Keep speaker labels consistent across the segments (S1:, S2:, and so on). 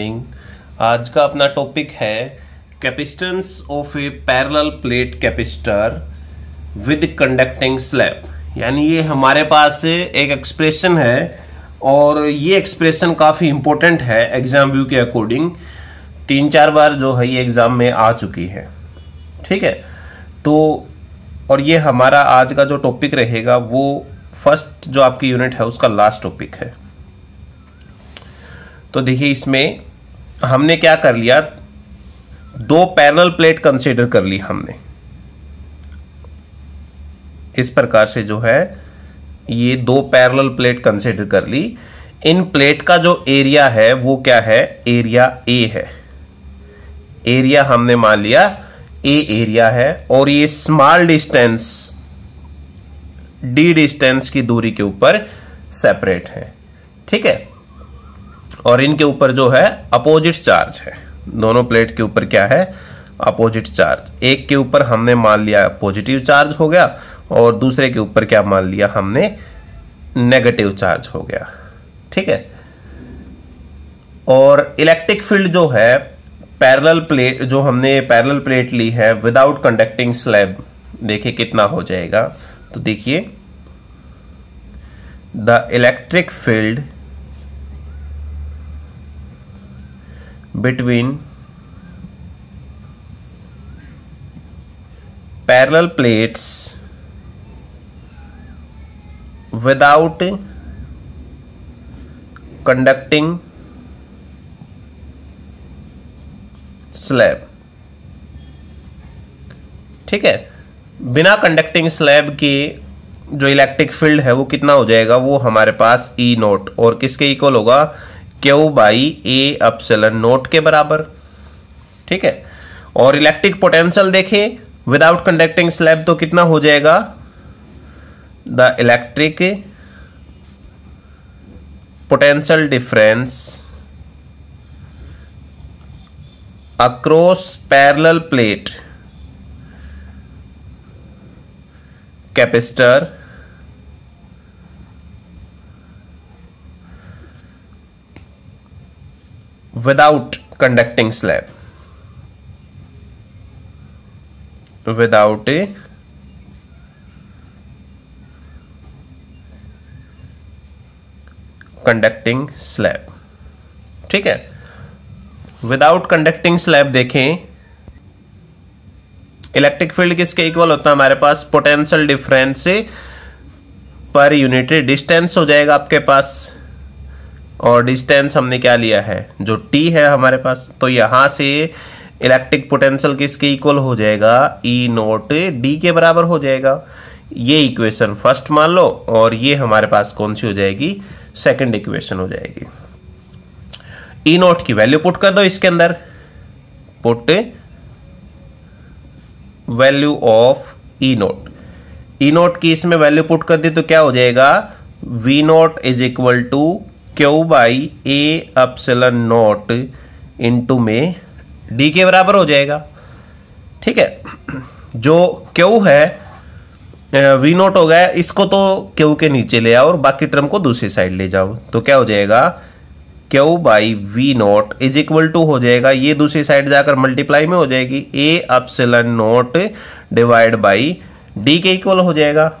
S1: Morning आज का अपना टॉपिक है capacitance of a parallel plate capacitor with conducting slab यानी ये हमारे पास एक एक्सप्रेशन है और ये एक्सप्रेशन काफ़ी इंपॉर्टेंट है एग्जाम व्यू के अकॉर्डिंग तीन चार बार जो है ये एग्ज़ाम में आ चुकी है ठीक है तो और ये हमारा आज का जो टॉपिक रहेगा वो फर्स्ट जो आपकी यूनिट है उसका लास्ट टॉपिक है तो देखिए इसमें हमने क्या कर लिया दो पैरल प्लेट कंसिडर कर ली हमने इस प्रकार से जो है ये दो पैरल प्लेट कंसिडर कर ली इन प्लेट का जो एरिया है वो क्या है एरिया ए है एरिया हमने मान लिया ए एरिया है और ये स्मॉल डिस्टेंस डी डिस्टेंस की दूरी के ऊपर सेपरेट है ठीक है और इनके ऊपर जो है अपोजिट चार्ज है दोनों प्लेट के ऊपर क्या है अपोजिट चार्ज एक के ऊपर हमने मान लिया पॉजिटिव चार्ज हो गया और दूसरे के ऊपर क्या मान लिया हमने नेगेटिव चार्ज हो गया ठीक है और इलेक्ट्रिक फील्ड जो है पैरेलल प्लेट जो हमने पैरेलल प्लेट ली है विदाउट कंडक्टिंग स्लैब देखिए कितना हो जाएगा तो देखिए the electric field between parallel plates without conducting slab ठीक है बिना कंडक्टिंग स्लैब के जो इलेक्ट्रिक फील्ड है वो कितना हो जाएगा वो हमारे पास ई e नोट और किसके इक्वल होगा Q by A epsilon naught के बराबर ठीक है और इलेक्ट्रिक पोटेंशियल देखें विदाउट कंडक्टिंग स्लैब तो कितना हो जाएगा the electric potential difference across parallel plate capacitor without conducting slab without a conducting slab ठीक है विदाउट कंडक्टिंग स्लैब देखें इलेक्ट्रिक फील्ड किसके इक्वल होता है हमारे पास potential difference per unit distance हो जाएगा आपके पास और डिस्टेंस हमने क्या लिया है जो टी है हमारे पास तो यहां से इलेक्ट्रिक पोटेंशियल किसके इक्वल हो जाएगा ई नोट डी के बराबर हो जाएगा ये इक्वेशन फर्स्ट मान लो और ये हमारे पास कौन सी हो जाएगी सेकंड इक्वेशन हो जाएगी ई e नोट की वैल्यू पुट कर दो इसके अंदर put value of E naught E naught की इसमें वैल्यू पुट कर दी तो क्या हो जाएगा V naught is equal to Q by A epsilon naught into में डी के बराबर हो जाएगा ठीक है जो क्यू है वी नोट हो गया इसको तो क्यू के नीचे ले आओ और बाकी टर्म को दूसरी साइड ले जाओ तो क्या हो जाएगा Q by V naught is equal to हो जाएगा ये दूसरी साइड जाकर मल्टीप्लाई में हो जाएगी A epsilon naught divide by D के इक्वल हो जाएगा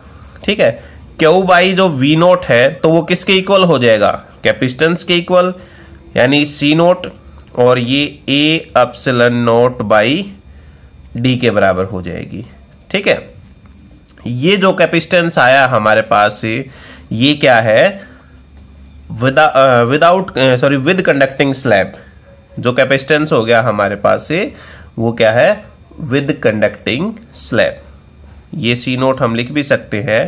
S1: ठीक है क्यू बाई जो वी नोट है तो वो किसके इक्वल हो जाएगा कैपिस्टेंस के इक्वल यानी सी नोट और ये A epsilon naught by D के बराबर हो जाएगी ठीक है ये जो कैपिस्टेंस आया हमारे पास से ये क्या है without sorry with conducting slab जो कैपेसिटेंस हो गया हमारे पास से वो क्या है विद कंडक्टिंग स्लैब ये सी नोट हम लिख भी सकते हैं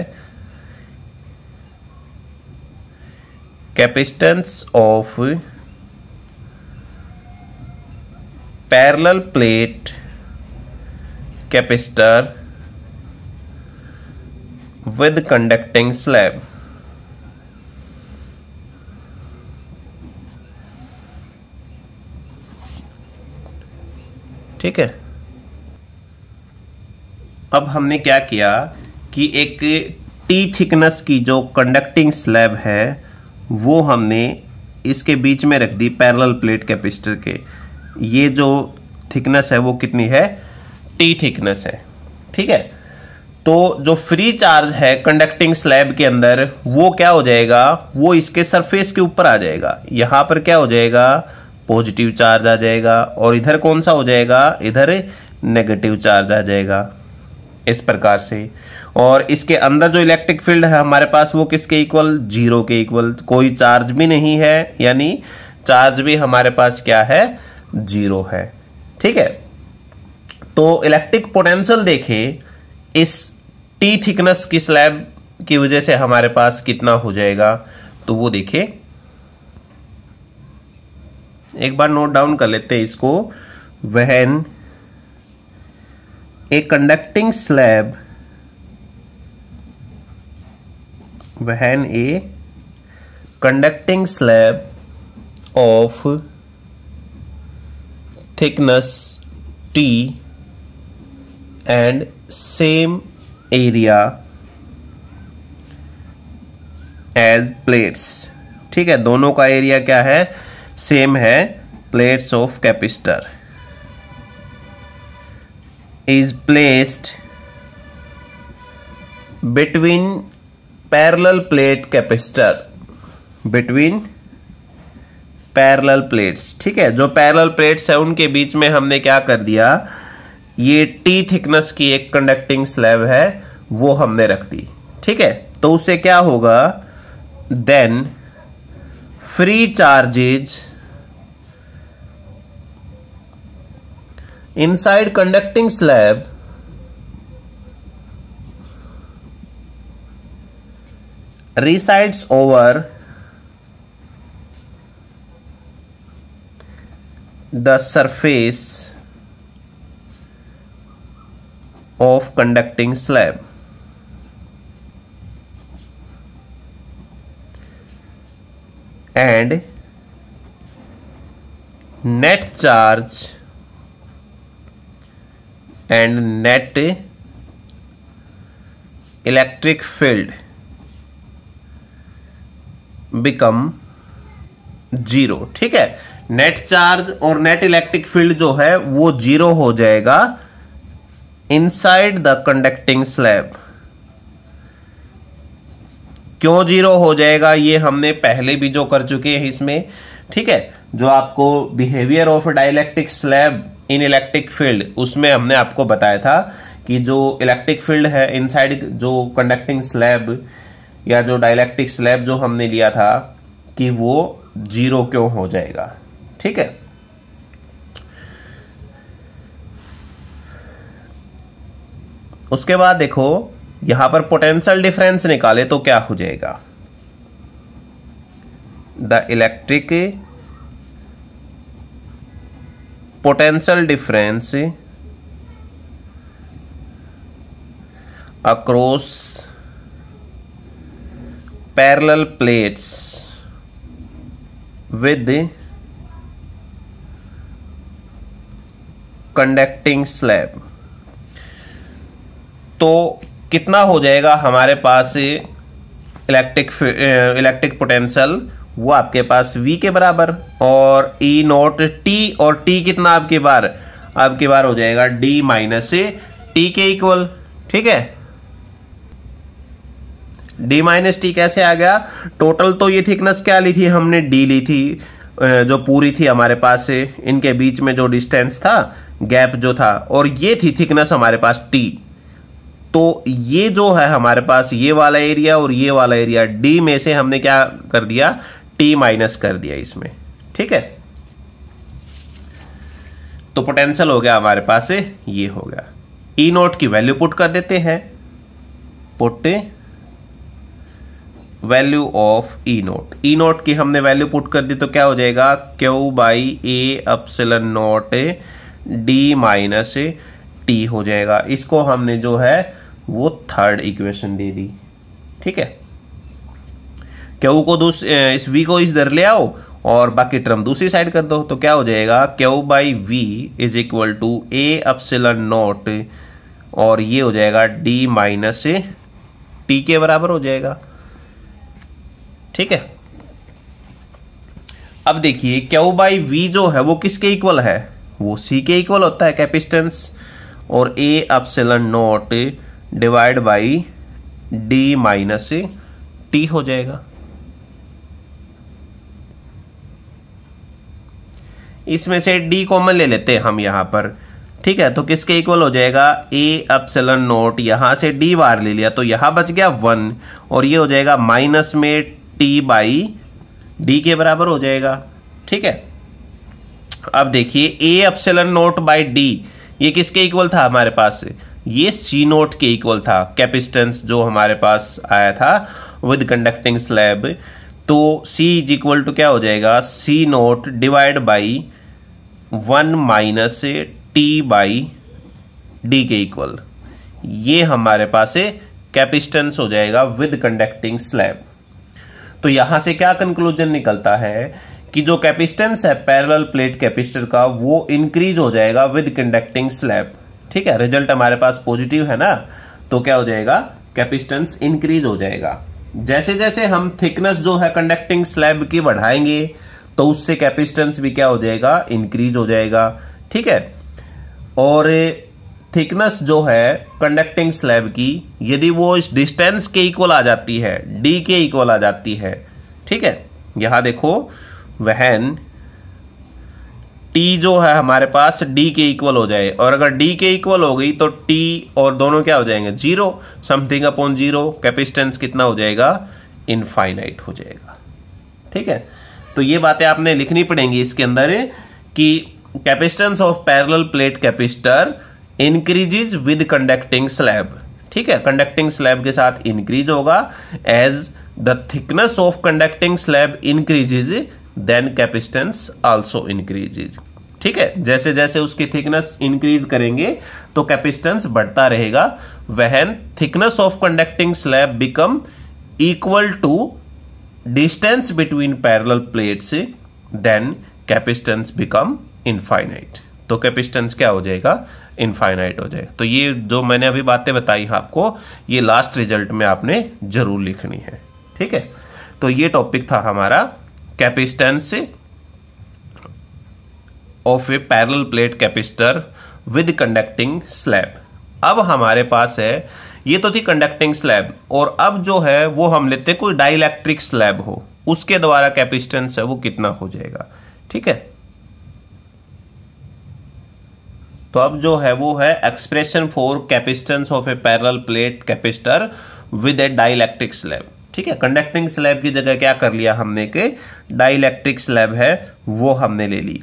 S1: capacitance of parallel plate capacitor with conducting slab ठीक है अब हमने क्या किया कि एक टी थिकनेस की जो कंडक्टिंग स्लैब है वो हमने इसके बीच में रख दी पैरेलल प्लेट कैपेसिटर के ये जो थिकनेस है वो कितनी है टी थिकनेस है ठीक है तो जो फ्री चार्ज है कंडक्टिंग स्लैब के अंदर वो क्या हो जाएगा वो इसके सरफेस के ऊपर आ जाएगा यहां पर क्या हो जाएगा पॉजिटिव चार्ज आ जाएगा और इधर कौन सा हो जाएगा इधर नेगेटिव चार्ज आ जाएगा इस प्रकार से और इसके अंदर जो इलेक्ट्रिक फील्ड है हमारे पास वो किसके इक्वल जीरो के इक्वल कोई चार्ज भी नहीं है यानी चार्ज भी हमारे पास क्या है जीरो है ठीक है तो इलेक्ट्रिक पोटेंशियल देखें इस टी थिकनेस की स्लैब की वजह से हमारे पास कितना हो जाएगा तो वो देखे एक बार नोट डाउन कर लेते हैं इसको वहन a conducting slab when a conducting slab of thickness T and same area as plates ठीक है दोनों का एरिया क्या है सेम है plates of capacitor is placed between parallel plate capacitor between parallel plates ठीक है जो पैरल प्लेट्स है उनके बीच में हमने क्या कर दिया ये टी थिकनेस की एक कंडक्टिंग स्लैब है वो हमने रख दी ठीक है तो उससे क्या होगा then free charges Inside conducting slab, resides over the surface of conducting slab. and net charge and net electric field become zero ठीक है नेट चार्ज और नेट इलेक्ट्रिक फील्ड जो है वो जीरो हो जाएगा इनसाइड द कंडक्टिंग स्लैब क्यों zero हो जाएगा ये हमने पहले भी जो कर चुके हैं इसमें ठीक है जो आपको behaviour of dielectric slab in electric field उसमें हमने आपको बताया था कि जो इलेक्ट्रिक फील्ड है इनसाइड जो कंडक्टिंग स्लैब या जो डायलैक्ट्रिक स्लैब जो हमने लिया था कि वो जीरो क्यों हो जाएगा ठीक है उसके बाद देखो यहां पर पोटेंशियल डिफरेंस निकाले तो क्या हो जाएगा the electric potential difference across parallel plates with conducting slab तो कितना हो जाएगा हमारे पास इलेक्ट्रिक इलेक्ट्रिक पोटेंशियल वो आपके पास v के बराबर और e नोट t और t कितना आपके बार आपके बार हो जाएगा d माइनस ए टी के इक्वल ठीक है डी माइनस टी कैसे आ गया टोटल तो ये थिकनेस क्या ली थी हमने डी ली थी जो पूरी थी हमारे पास से इनके बीच में जो डिस्टेंस था गैप जो था और ये थी थिकनेस हमारे पास टी तो ये जो है हमारे पास ये वाला एरिया और ये वाला एरिया डी में से हमने क्या कर दिया टी माइनस कर दिया इसमें ठीक है तो पोटेंशियल हो गया हमारे पास से ये हो गया ई e नोट की वैल्यू पुट कर देते हैं put value of E naught E naught की हमने वैल्यू पुट कर दी तो क्या हो जाएगा Q by A epsilon naught D minus T हो जाएगा इसको हमने जो है वो थर्ड इक्वेशन दे दी ठीक है क्यू को दूस इस वी को इधर ले आओ और बाकी टर्म दूसरी साइड कर दो तो क्या हो जाएगा Q by V is equal to A epsilon naught और ये हो जाएगा डी माइनस टी के बराबर हो जाएगा ठीक है अब देखिए क्यू बाई वी जो है वो किसके इक्वल है वो सी के इक्वल होता है कैपिस्टेंस और A epsilon naught divide by D minus T हो जाएगा इसमें से डी कॉमन ले लेते हैं हम यहाँ पर ठीक है तो किसके इक्वल हो जाएगा ए अपसलन नोट यहां से डी बार ले लिया तो यहां बच गया वन और ये हो जाएगा माइनस में टी बाई डी के बराबर हो जाएगा ठीक है अब देखिए A epsilon naught by D ये किसके इक्वल था हमारे पास ये सी नोट के इक्वल था कैपिस्टेंस जो हमारे पास आया था विद कंडक्टिंग स्लैब तो C इज इक्वल टू क्या हो जाएगा C naught divide by one minus T by D के इक्वल ये हमारे पास कैपिस्टेंस हो जाएगा विद कंडक्टिंग स्लैब तो यहां से क्या कंक्लूजन निकलता है कि जो कैपिस्टेंस है पैरेलल प्लेट कैपिस्टर का वो इंक्रीज हो जाएगा विद कंडक्टिंग स्लैब ठीक है रिजल्ट हमारे पास पॉजिटिव है ना तो क्या हो जाएगा कैपिस्टेंस इंक्रीज हो जाएगा जैसे जैसे हम थिकनेस जो है कंडक्टिंग स्लैब की बढ़ाएंगे तो उससे कैपेसिटेंस भी क्या हो जाएगा इंक्रीज हो जाएगा ठीक है और थिकनेस जो है कंडक्टिंग स्लैब की यदि वो इस डिस्टेंस के इक्वल आ जाती है डी के इक्वल आ जाती है ठीक है यहां देखो वहन टी जो है हमारे पास डी के इक्वल हो जाए और अगर डी के इक्वल हो गई तो टी और दोनों क्या हो जाएंगे zero something upon zero capacitance कितना हो जाएगा इनफाइनाइट हो जाएगा ठीक है तो ये बातें आपने लिखनी पड़ेंगी इसके अंदर कि capacitance of parallel plate capacitor increases with conducting slab ठीक है कंडक्टिंग स्लैब के साथ इंक्रीज होगा as the thickness of conducting slab increases then capacitance also increases ठीक है जैसे जैसे उसकी थिकनेस इंक्रीज करेंगे तो कैपिस्टेंस बढ़ता रहेगा when thickness of conducting slab become equal to distance between parallel plates then capacitance become infinite तो कैपिस्टेंस क्या हो जाएगा इनफाइनाइट हो जाएगा तो ये जो मैंने अभी बातें बताई हैं आपको ये लास्ट रिजल्ट में आपने जरूर लिखनी है ठीक है तो ये टॉपिक था हमारा capacitance of a parallel plate capacitor with conducting slab अब हमारे पास है ये तो थी कंडक्टिंग स्लैब और अब जो है वो हम लेते कोई डाइलेक्ट्रिक स्लैब हो उसके द्वारा कैपिस्टेंस है वो कितना हो जाएगा ठीक है तो अब जो है वो है expression for capacitance of a parallel plate capacitor with a dielectric slab ठीक है कंडक्टिंग स्लैब की जगह क्या कर लिया हमने के डाइलेक्ट्रिक स्लैब है वो हमने ले ली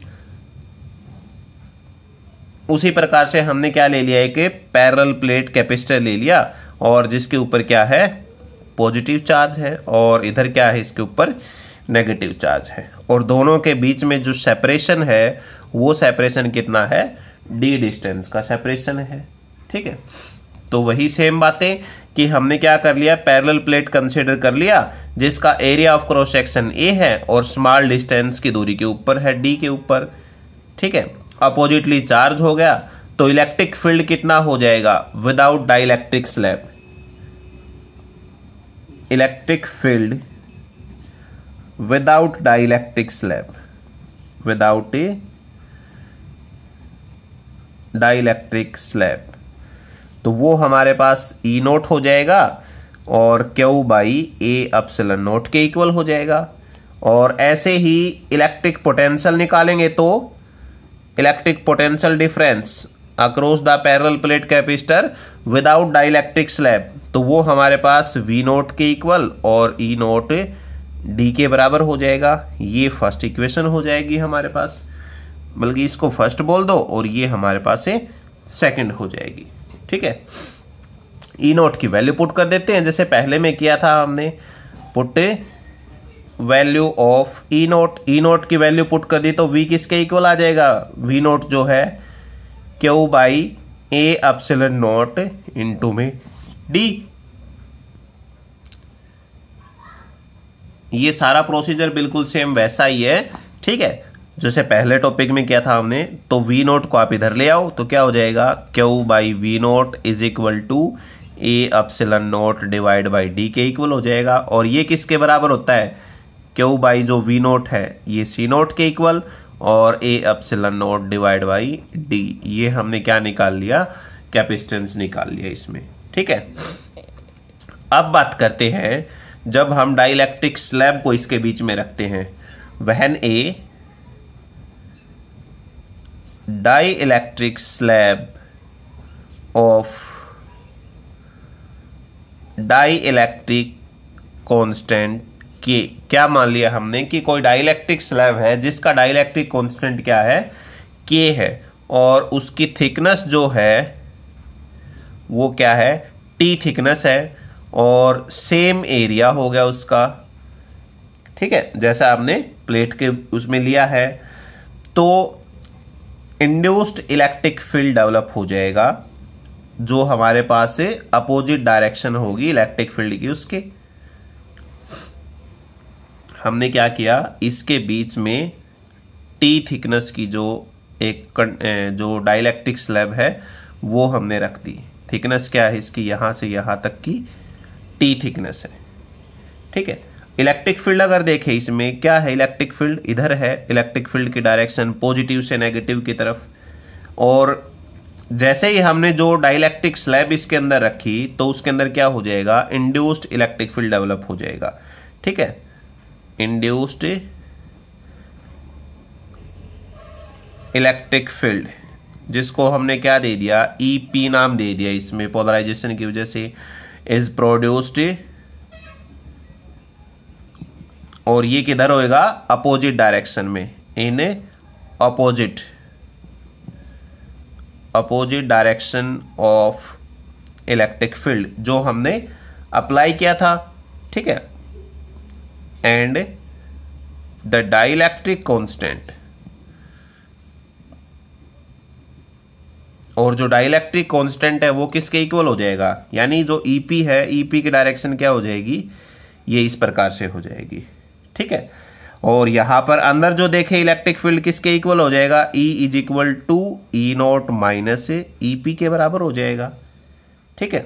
S1: उसी प्रकार से हमने क्या ले लिया है कि पैरल प्लेट कैपेसिटर ले लिया और जिसके ऊपर क्या है पॉजिटिव चार्ज है और इधर क्या है इसके ऊपर नेगेटिव चार्ज है और दोनों के बीच में जो सेपरेशन है वो सेपरेशन कितना है डी डिस्टेंस का सेपरेशन है ठीक है तो वही सेम बातें कि हमने क्या कर लिया पैरेलल प्लेट कंसिडर कर लिया जिसका area of cross section A है और स्मॉल डिस्टेंस की दूरी के ऊपर है डी के ऊपर ठीक है अपोजिटली चार्ज हो गया तो इलेक्ट्रिक फील्ड कितना हो जाएगा without dielectric slab electric field without dielectric slab without a dielectric slab तो वो हमारे पास ई e नोट हो जाएगा और Q by A epsilon naught के इक्वल हो जाएगा और ऐसे ही इलेक्ट्रिक पोटेंशियल निकालेंगे तो electric potential difference across the parallel plate capacitor without dielectric slab तो वो हमारे पास वी नोट के इक्वल और ई e नोट डी के बराबर हो जाएगा ये फर्स्ट इक्वेशन हो जाएगी हमारे पास बल्कि इसको फर्स्ट बोल दो और ये हमारे पास सेकेंड हो जाएगी ठीक है ई नोट की वैल्यू पुट कर देते हैं जैसे पहले में किया था हमने put value of E naught E naught की वैल्यू पुट कर दी तो वी किसके इक्वल आ जाएगा वी नोट जो है Q by A epsilon naught into में डी ये सारा प्रोसीजर बिल्कुल सेम वैसा ही है ठीक है जैसे पहले टॉपिक में किया था हमने तो वी नोट को आप इधर ले आओ तो क्या हो जाएगा Q by V naught is equal to A epsilon naught divide by D के इक्वल हो जाएगा और ये किसके बराबर होता है क्यू बाई जो वी नोट है ये सी नोट के इक्वल और A epsilon naught divide by D ये हमने क्या निकाल लिया कैपिस्टेंस निकाल लिया इसमें ठीक है अब बात करते हैं जब हम डाइलेक्ट्रिक स्लैब को इसके बीच में रखते हैं when a dielectric slab of dielectric constant के क्या मान लिया हमने कि कोई डाइलेक्ट्रिक स्लैब है जिसका डाइलेक्ट्रिक कॉन्स्टेंट क्या है के है और उसकी थिकनेस जो है वो क्या है टी थिकनेस है और सेम एरिया हो गया उसका ठीक है जैसा आपने प्लेट के उसमें लिया है तो इंड्यूस्ड इलेक्ट्रिक फील्ड डेवलप हो जाएगा जो हमारे पास से अपोजिट डायरेक्शन होगी इलेक्ट्रिक फील्ड की उसके हमने क्या किया इसके बीच में टी थिकनेस की जो एक जो डायलैक्ट्रिक स्लैब है वो हमने रख दी थिकनेस क्या है इसकी यहां से यहां तक की टी थिकनेस है ठीक है इलेक्ट्रिक फील्ड अगर देखें इसमें क्या है इलेक्ट्रिक फील्ड इधर है इलेक्ट्रिक फील्ड की डायरेक्शन पॉजिटिव से नेगेटिव की तरफ और जैसे ही हमने जो डाइलेक्ट्रिक स्लैब इसके अंदर रखी तो उसके अंदर क्या हो जाएगा इंड्यूस्ड इलेक्ट्रिक फील्ड डेवलप हो जाएगा ठीक है इंड्यूस्ड इलेक्ट्रिक फील्ड जिसको हमने क्या दे दिया ई e पी नाम दे दिया इसमें पोलराइजेशन की वजह से इज प्रोड्यूस्ड और ये किधर होएगा अपोजिट डायरेक्शन में in opposite opposite direction of electric field जो हमने अप्लाई किया था ठीक है एंड द डाइलेक्ट्रिक कॉन्स्टेंट और जो डाइलेक्ट्रिक कॉन्स्टेंट है वो किसके इक्वल हो जाएगा यानी जो ईपी e है ईपी की डायरेक्शन क्या हो जाएगी ये इस प्रकार से हो जाएगी ठीक है और यहां पर अंदर जो देखे इलेक्ट्रिक फील्ड किसके इक्वल हो जाएगा E is equal to E naught minus E P के बराबर हो जाएगा ठीक है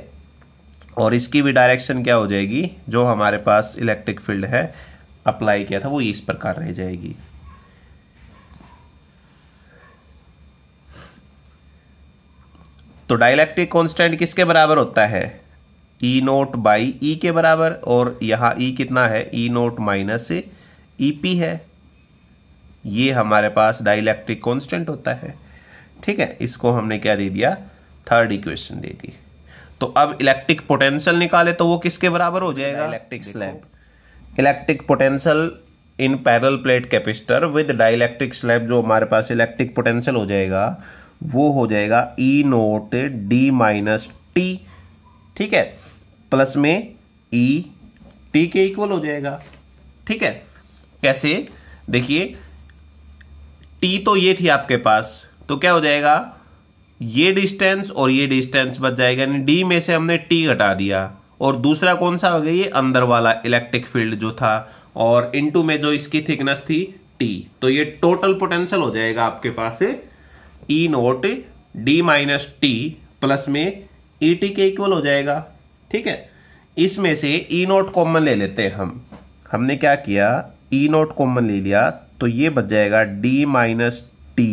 S1: और इसकी भी डायरेक्शन क्या हो जाएगी जो हमारे पास इलेक्ट्रिक फील्ड है अप्लाई किया था वो इस प्रकार रह जाएगी तो डायलैक्ट्रिक कांस्टेंट किसके बराबर होता है ई नोट बाई ई के बराबर और यहाँ ई e कितना है E naught minus E P है ये हमारे पास डाइलेक्ट्रिक कांस्टेंट होता है ठीक है इसको हमने क्या दे दिया थर्ड इक्वेशन दे दी तो अब इलेक्ट्रिक पोटेंशियल निकाले तो वो किसके बराबर हो जाएगा electric slab electric potential in parallel plate capacitor with dielectric slab जो हमारे पास इलेक्ट्रिक पोटेंशियल हो जाएगा वो हो जाएगा E naught D minus T ठीक है प्लस में ई टी के इक्वल हो जाएगा ठीक है कैसे देखिए टी तो ये थी आपके पास तो क्या हो जाएगा ये डिस्टेंस और ये डिस्टेंस बच जाएगा यानी डी में से हमने टी घटा दिया और दूसरा कौन सा हो गया ये अंदर वाला इलेक्ट्रिक फील्ड जो था और इनटू में जो इसकी थिकनेस थी टी तो ये टोटल पोटेंशियल हो जाएगा आपके पास E naught D minus T plus में ई e टी के इक्वल हो जाएगा ठीक है इसमें से ई नोट कॉमन ले लेते हैं हम हमने क्या किया E नोट कॉमन ले लिया तो ये बच जाएगा डी माइनस टी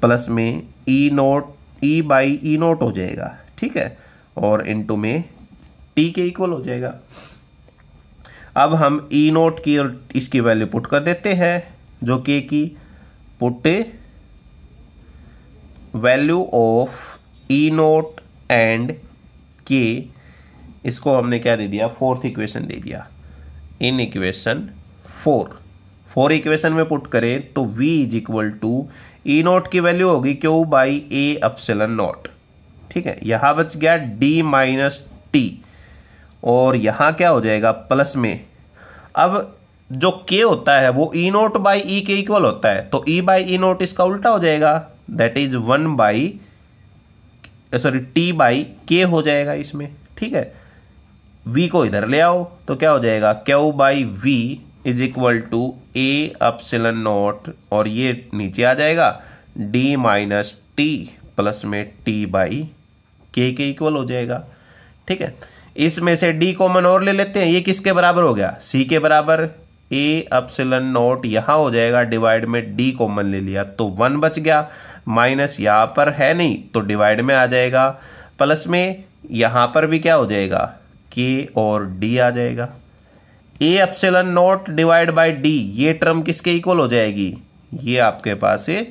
S1: प्लस में E naught E by E naught हो जाएगा ठीक है और इनटू में टी के इक्वल हो जाएगा अब हम ई e नोट की और इसकी वैल्यू पुट कर देते हैं जो के की put value of E naught and के इसको हमने क्या दे दिया फोर्थ इक्वेशन दे दिया in equation four four equation में पुट करें तो v is equal to E naught की वैल्यू होगी Q by A epsilon naught ठीक है यहां बच गया d माइनस टी और यहां क्या हो जाएगा प्लस में अब जो k होता है वो ई नोट बाई ई के इक्वल होता है तो e बाई ई नोट इसका उल्टा हो जाएगा that is one by sorry t by K हो जाएगा इसमें ठीक है v को इधर ले आओ तो क्या हो जाएगा Q by V is equal to A epsilon naught और ये नीचे आ जाएगा डी माइनस टी प्लस में टी बाई के के इक्वल हो जाएगा ठीक है इसमें से डी कॉमन और ले लेते हैं ये किसके बराबर हो गया सी के बराबर ए अपसिलन नॉट यहां हो जाएगा डिवाइड में डी कॉमन ले लिया तो वन बच गया माइनस यहां पर है नहीं तो डिवाइड में आ जाएगा प्लस में यहां पर भी क्या हो जाएगा के और डी आ जाएगा A epsilon naught divide by D ये टर्म किसके इक्वल हो जाएगी ये आपके पास है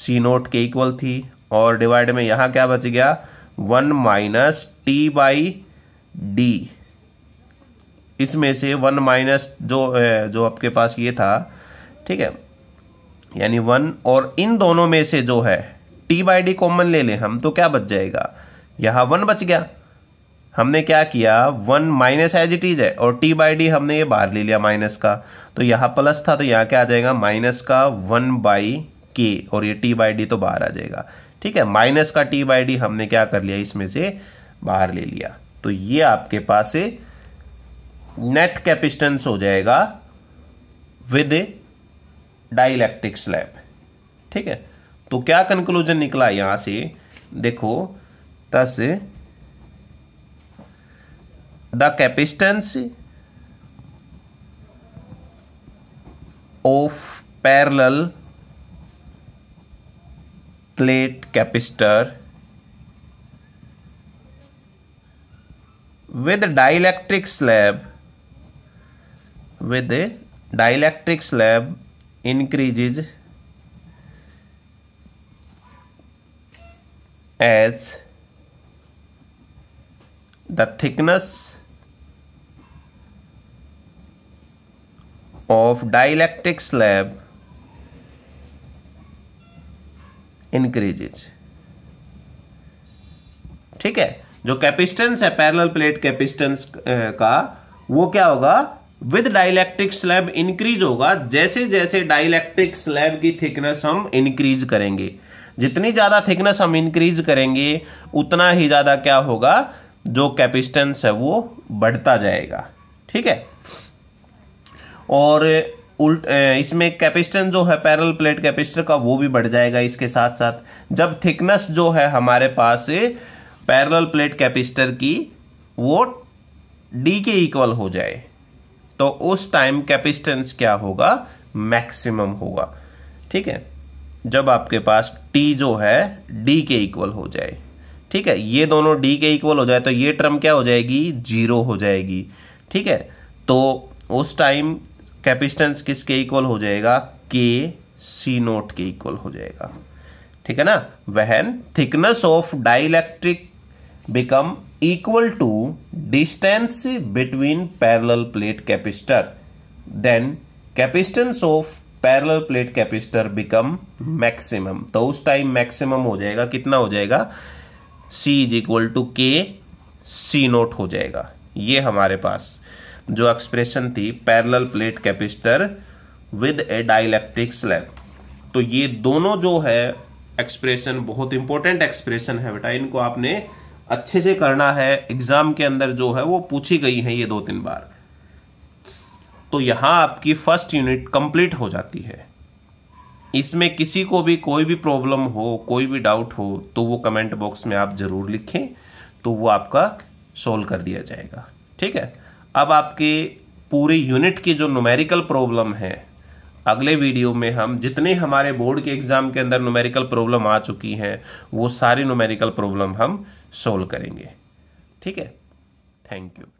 S1: सी नोट के इक्वल थी और डिवाइड में यहां क्या बच गया one minus T by D इसमें से वन माइनस जो जो आपके पास ये था ठीक है यानी वन और इन दोनों में से जो है टी बाई डी कॉमन ले लें हम तो क्या बच जाएगा यहां वन बच गया हमने क्या किया one minus as it is है और टी बाई डी हमने ये बाहर ले लिया माइनस का तो यहाँ प्लस था तो यहाँ क्या आ जाएगा माइनस का वन बाई के और ये टी बाई डी तो बाहर आ जाएगा ठीक है माइनस का टी बाई डी हमने क्या कर लिया इसमें से बाहर ले लिया तो ये आपके पास नेट कैपिस्टेंस हो जाएगा विद डाइलेक्ट्रिक स्लैब ठीक है तो क्या कंक्लूजन निकला यहां से देखो thus the capacitance of parallel plate capacitor with dielectric slab with dielectric slab increases as the thickness of dielectric slab increases ठीक है जो कैपिस्टेंस है पैरेलल प्लेट कैपिस्टेंस का वो क्या होगा विद डाइलेक्ट्रिक स्लैब इंक्रीज होगा जैसे जैसे डाइलेक्ट्रिक स्लैब की थिकनेस हम इंक्रीज करेंगे जितनी ज्यादा थिकनेस हम इंक्रीज करेंगे उतना ही ज्यादा क्या होगा जो कैपिस्टेंस है वो बढ़ता जाएगा ठीक है और उल्ट इसमें कैपेस्टन जो है पैरल प्लेट कैपेसिटर का वो भी बढ़ जाएगा इसके साथ साथ जब थिकनेस जो है हमारे पास पैरल प्लेट कैपेसिटर की वो डी के इक्वल हो जाए तो उस टाइम कैपेसिटेंस क्या होगा मैक्सिमम होगा ठीक है जब आपके पास टी जो है डी के इक्वल हो जाए ठीक है ये दोनों डी के इक्वल हो जाए तो ये टर्म क्या हो जाएगी जीरो हो जाएगी ठीक है तो उस टाइम कैपिस्टेंस किसके इक्वल हो जाएगा के सी नोट के इक्वल हो जाएगा ठीक है ना when thickness of dielectric become equal to distance between parallel plate capacitor then capacitance of parallel plate capacitor become maximum तो उस टाइम मैक्सिमम हो जाएगा कितना हो जाएगा सी इज इक्वल टू के सी नोट हो जाएगा ये हमारे पास जो एक्सप्रेशन थी parallel plate capacitor with a dielectric slab तो ये दोनों जो है एक्सप्रेशन बहुत इंपॉर्टेंट एक्सप्रेशन है बेटा इनको आपने अच्छे से करना है एग्जाम के अंदर जो है वो पूछी गई है ये दो तीन बार तो यहां आपकी फर्स्ट यूनिट कंप्लीट हो जाती है इसमें किसी को भी कोई भी प्रॉब्लम हो कोई भी डाउट हो तो वो कमेंट बॉक्स में आप जरूर लिखें तो वो आपका सोल्व कर दिया जाएगा ठीक है अब आपके पूरे यूनिट की जो नुमेरिकल प्रॉब्लम है अगले वीडियो में हम जितने हमारे बोर्ड के एग्जाम के अंदर नुमेरिकल प्रॉब्लम आ चुकी हैं वो सारी नुमेरिकल प्रॉब्लम हम सोल्व करेंगे ठीक है थैंक यू